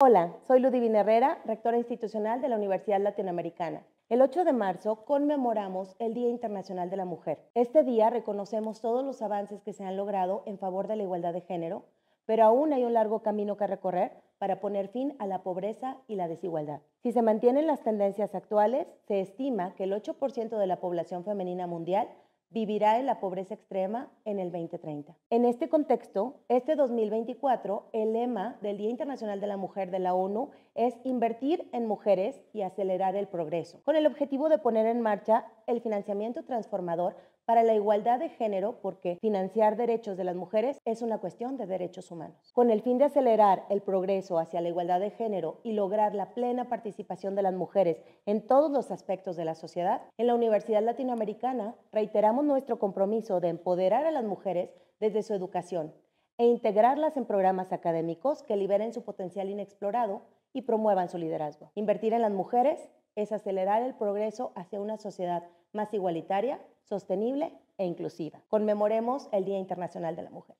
Hola, soy Ludivina Herrera, rectora institucional de la Universidad Latinoamericana. El 8 de marzo conmemoramos el Día Internacional de la Mujer. Este día reconocemos todos los avances que se han logrado en favor de la igualdad de género, pero aún hay un largo camino que recorrer para poner fin a la pobreza y la desigualdad. Si se mantienen las tendencias actuales, se estima que el 8% de la población femenina mundial vivirá en la pobreza extrema en el 2030. En este contexto, este 2024, el lema del Día Internacional de la Mujer de la ONU es invertir en mujeres y acelerar el progreso, con el objetivo de poner en marcha el financiamiento transformador para la igualdad de género porque financiar derechos de las mujeres es una cuestión de derechos humanos. Con el fin de acelerar el progreso hacia la igualdad de género y lograr la plena participación de las mujeres en todos los aspectos de la sociedad, en la Universidad Latinoamericana reiteramos nuestro compromiso de empoderar a las mujeres desde su educación e integrarlas en programas académicos que liberen su potencial inexplorado y promuevan su liderazgo. Invertir en las mujeres es acelerar el progreso hacia una sociedad más igualitaria, sostenible e inclusiva. Conmemoremos el Día Internacional de la Mujer.